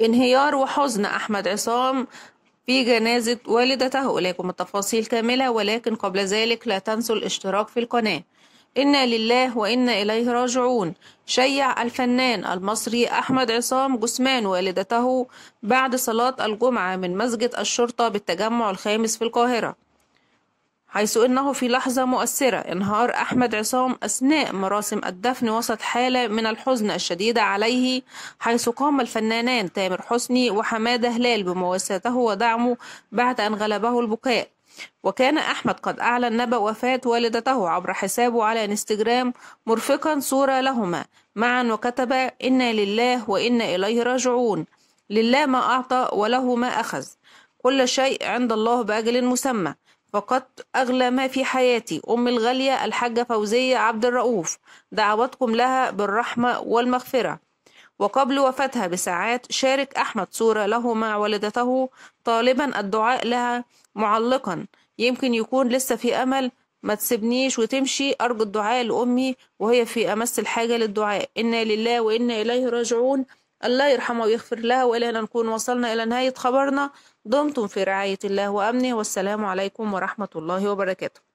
انهيار وحزن أحمد عصام في جنازة والدته إليكم التفاصيل كاملة ولكن قبل ذلك لا تنسوا الاشتراك في القناة إنا لله وإنا إليه راجعون شيع الفنان المصري أحمد عصام جثمان والدته بعد صلاة الجمعة من مسجد الشرطة بالتجمع الخامس في القاهرة حيث إنه في لحظة مؤثرة انهار أحمد عصام أثناء مراسم الدفن وسط حالة من الحزن الشديدة عليه حيث قام الفنانان تامر حسني وحمادة هلال بمواساته ودعمه بعد أن غلبه البكاء وكان أحمد قد أعلن نبأ وفاة والدته عبر حسابه على انستجرام مرفقا صورة لهما معا وكتب إنا لله وإنا إليه راجعون لله ما أعطى وله ما أخذ كل شيء عند الله بأجل مسمى فقدت أغلى ما في حياتي أمي الغالية الحاجة فوزية عبد الرؤوف دعواتكم لها بالرحمة والمغفرة وقبل وفاتها بساعات شارك أحمد صورة له مع والدته طالبا الدعاء لها معلقا يمكن يكون لسه في أمل ما تسيبنيش وتمشي أرجو الدعاء لأمي وهي في أمس الحاجة للدعاء إنا لله وإنا إليه راجعون الله يرحمه ويغفر لها أن نكون وصلنا إلى نهاية خبرنا دمتم في رعاية الله وأمنه والسلام عليكم ورحمة الله وبركاته